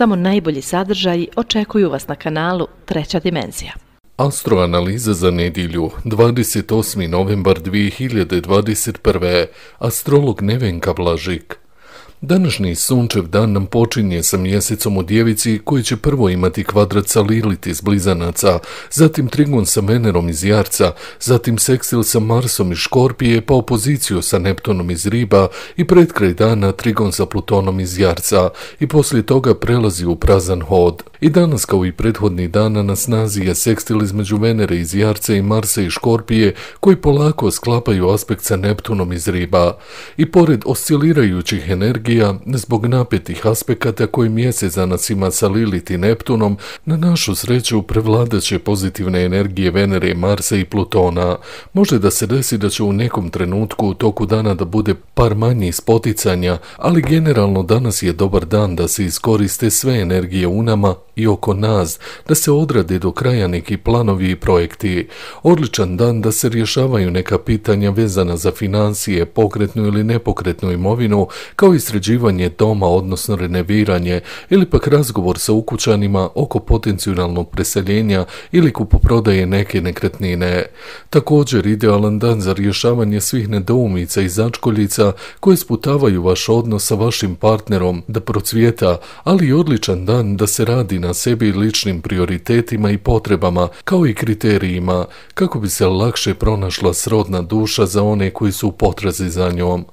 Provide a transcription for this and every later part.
Samo najbolji sadržaji očekuju vas na kanalu Treća dimenzija. Astroanaliza za nedjelju, 28. novembar 2021. Astrolog Nevenka Blažik. Današnji sunčev dan nam počinje sa mjesecom u djevici koji će prvo imati kvadrat sa Lilit iz blizanaca, zatim trigon sa Venerom iz Jarca, zatim seksil sa Marsom iz Škorpije pa opoziciju sa Neptunom iz Riba i pred dana trigon sa Plutonom iz Jarca i poslije toga prelazi u prazan hod. I danas kao i prethodni dana na snazi je sekstil između Venere iz Jarca i Marsa i Škorpije koji polako sklapaju aspekt sa Neptunom iz Riba. I pored oscilirajućih energija energija zbog napetih aspekata koji mjesec za nas ima sa Lilit i Neptunom, na našu sreću prevladaće pozitivne energije Venere, Marsa i Plutona. Može da se desi da će u nekom trenutku u toku dana da bude par manji spoticanja, ali generalno danas je dobar dan da se iskoriste sve energije u nama i oko nas, da se odrade do kraja neki planovi i projekti. Odličan dan da se rješavaju neka pitanja vezana za financije, pokretnu ili nepokretnu imovinu, kao i sređenje sređivanje doma, odnosno renoviranje, ili pak razgovor sa ukućanima oko potencijalnog preseljenja ili kupoprodaje neke nekretnine. Također idealan dan za rješavanje svih nedoumica i začkoljica koje sputavaju vaš odnos sa vašim partnerom da procvjeta, ali i odličan dan da se radi na sebi ličnim prioritetima i potrebama, kao i kriterijima, kako bi se lakše pronašla srodna duša za one koji su u potrazi za njom.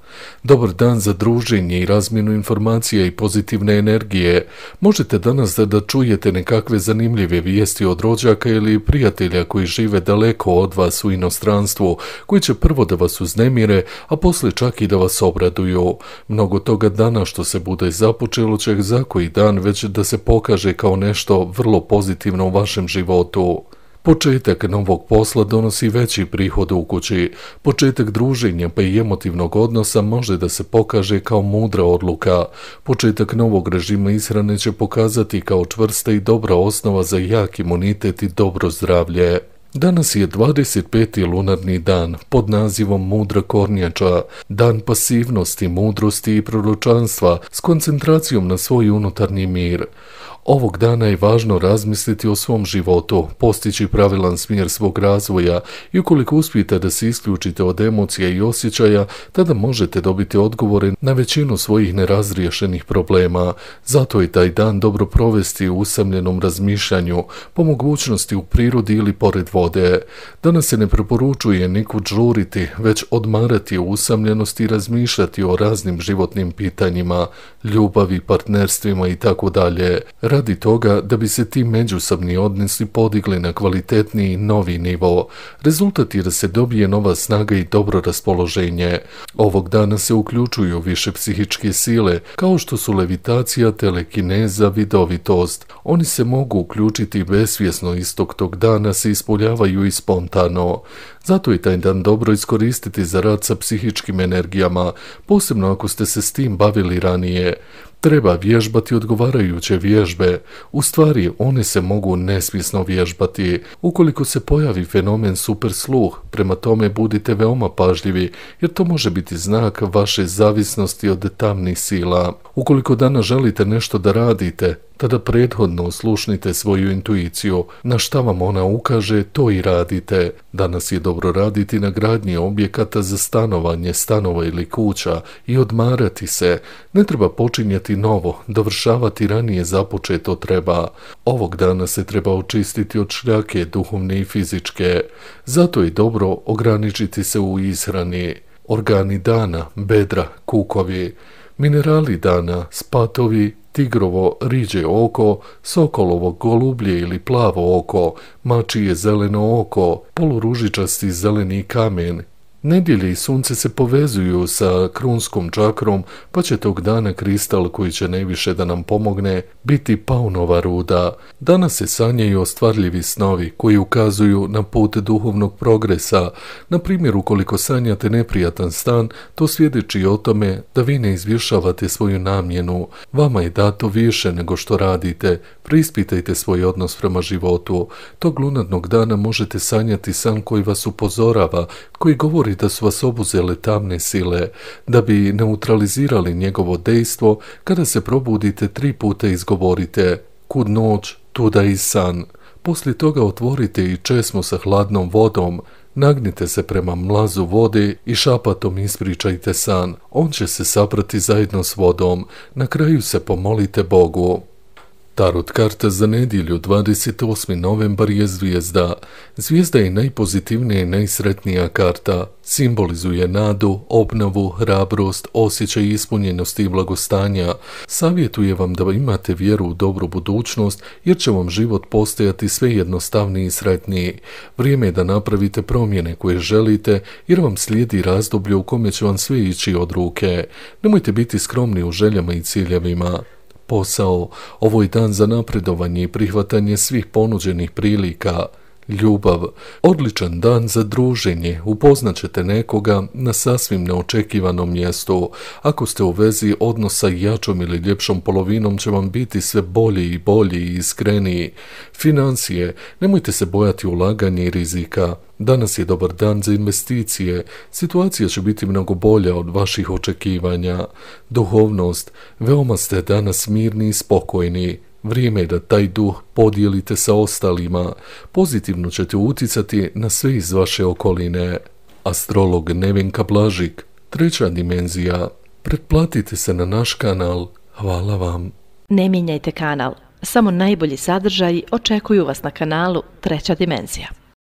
Dobar dan za druženje i razgovor Razminu informacija i pozitivne energije. Možete danas da čujete nekakve zanimljive vijesti od rođaka ili prijatelja koji žive daleko od vas u inostranstvu, koji će prvo da vas uznemire, a poslije čak i da vas obraduju. Mnogo toga dana što se bude započelo će za koji dan već da se pokaže kao nešto vrlo pozitivno u vašem životu. Početak novog posla donosi veći prihod u kući. Početak druženja pa i emotivnog odnosa može da se pokaže kao mudra odluka. Početak novog režima ishrane će pokazati kao čvrsta i dobra osnova za jak imunitet i dobro zdravlje. Danas je 25. lunarni dan pod nazivom Mudra Kornjača, dan pasivnosti, mudrosti i proročanstva s koncentracijom na svoj unutarnji mir. Ovog dana je važno razmisliti o svom životu, postići pravilan smjer svog razvoja i ukoliko uspijete da se isključite od emocija i osjećaja, tada možete dobiti odgovore na većinu svojih nerazriješenih problema. Zato je taj dan dobro provesti u usamljenom razmišljanju, po mogućnosti u prirodi ili pored vode. Danas se ne preporučuje nikud žuriti, već odmarati u usamljenosti i razmišljati o raznim životnim pitanjima, ljubavi, partnerstvima i tako dalje radi toga da bi se ti međusobni odnosi podigli na kvalitetniji novi nivo. Rezultat je da se dobije nova snaga i dobro raspoloženje. Ovog dana se uključuju više psihičke sile, kao što su levitacija, telekineza, vidovitost. Oni se mogu uključiti besvjesno istog tog dana se ispoljavaju i spontano. Zato je taj dan dobro iskoristiti za rad sa psihičkim energijama, posebno ako ste se s tim bavili ranije treba vježbati odgovarajuće vježbe, u stvari one se mogu nesvisno vježbati ukoliko se pojavi fenomen super sluh, prema tome budite veoma pažljivi jer to može biti znak vaše zavisnosti od tamnih sila. Ukoliko danas želite nešto da radite, tada prethodno slušnite svoju intuiciju, na šta vam ona ukaže, to i radite. Danas je dobro raditi na gradnji objekata za stanovanje, stanova ili kuća i odmarati se. Ne treba počinjati novo, dovršavati ranije započeto treba. Ovog dana se treba očistiti od šljake, duhovne i fizičke. Zato je dobro ograničiti se u ishrani. Organi dana, bedra, kukovi, minerali dana, spatovi, tigrovo riđe oko, sokolovo golublje ili plavo oko, mačije zeleno oko, poluružičasti zeleni kamen Nedjelje i sunce se povezuju sa krunskom čakrom, pa će tog dana kristal koji će najviše da nam pomogne biti paunova ruda. Danas se sanjaju ostvarljivi snovi koji ukazuju na put duhovnog progresa. Na primjer, ukoliko sanjate neprijatan stan, to svjedeči o tome da vi ne izvješavate svoju namjenu. Vama je dato više nego što radite. Prispitajte svoj odnos prema životu. Tog lunadnog dana možete sanjati san koji vas upozorava, koji govori da su vas obuzele tamne sile, da bi neutralizirali njegovo dejstvo, kada se probudite tri puta izgovorite kud noć, tuda i san. Poslije toga otvorite i česmu sa hladnom vodom, nagnite se prema mlazu vode i šapatom ispričajte san. On će se saprati zajedno s vodom. Na kraju se pomolite Bogu. Tarot karta za nedjelju 28. novembar je zvijezda. Zvijezda je najpozitivnija i najsretnija karta. Simbolizuje nadu, obnovu, hrabrost, osjećaj ispunjenosti i blagostanja. Savjetuje vam da imate vjeru u dobru budućnost jer će vam život postojati sve jednostavniji i sretniji. Vrijeme je da napravite promjene koje želite jer vam slijedi razdoblje u kome će vam sve ići od ruke. Nemojte biti skromni u željama i ciljevima posao. Ovo je dan za napredovanje i prihvatanje svih ponuđenih prilika. Ljubav. Odličan dan za druženje. Upoznat ćete nekoga na sasvim neočekivanom mjestu. Ako ste u vezi odnosa jačom ili ljepšom polovinom će vam biti sve bolji i bolji i iskreniji. Financije. Nemojte se bojati ulaganja i rizika. Danas je dobar dan za investicije. Situacija će biti mnogo bolja od vaših očekivanja. Duhovnost. Veoma ste danas mirni i spokojni. Vrijeme je da taj duh podijelite sa ostalima. Pozitivno ćete uticati na sve iz vaše okoline. Astrolog Nevenka Blažik, treća dimenzija. Pretplatite se na naš kanal. Hvala vam. Ne mijenjajte kanal. Samo najbolji sadržaji očekuju vas na kanalu Treća dimenzija.